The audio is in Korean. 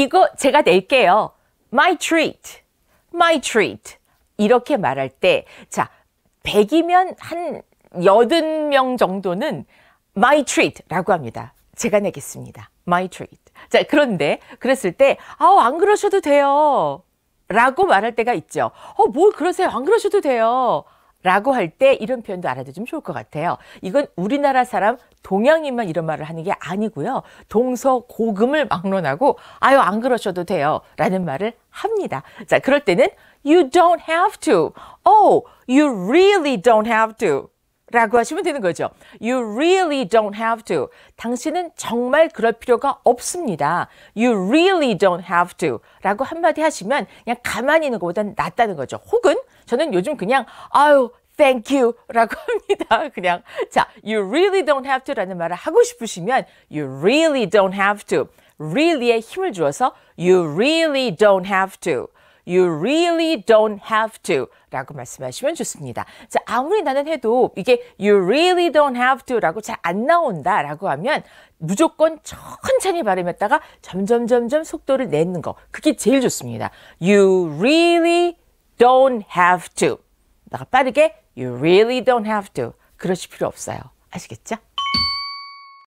이거 제가 낼게요. My treat. My treat. 이렇게 말할 때, 자, 100이면 한 80명 정도는 my treat라고 합니다. 제가 내겠습니다. my treat. 자, 그런데 그랬을 때, 아우, 안 그러셔도 돼요. 라고 말할 때가 있죠. 어, 뭘 그러세요? 안 그러셔도 돼요. 라고 할 때 이런 표현도 알아두면 좋을 것 같아요. 이건 우리나라 사람 동양인만 이런 말을 하는 게 아니고요. 동서 고금을 막론하고 아유 안 그러셔도 돼요 라는 말을 합니다. 자 그럴 때는 you don't have to. Oh, you really don't have to. 라고 하시면 되는 거죠. You really don't have to. 당신은 정말 그럴 필요가 없습니다. You really don't have to. 라고 한마디 하시면 그냥 가만히 있는 것보단 낫다는 거죠. 혹은 저는 요즘 그냥 아유 thank you 라고 합니다. 그냥 자 you really don't have to 라는 말을 하고 싶으시면 you really don't have to. really에 힘을 주어서 you really don't have to. You really don't have to 라고 말씀하시면 좋습니다. 자, 아무리 나는 해도 이게 You really don't have to 라고 잘 안 나온다 라고 하면 무조건 천천히 발음했다가 점점점점 속도를 내는 거. 그게 제일 좋습니다. You really don't have to. 내가 빠르게 You really don't have to. 그러실 필요 없어요. 아시겠죠?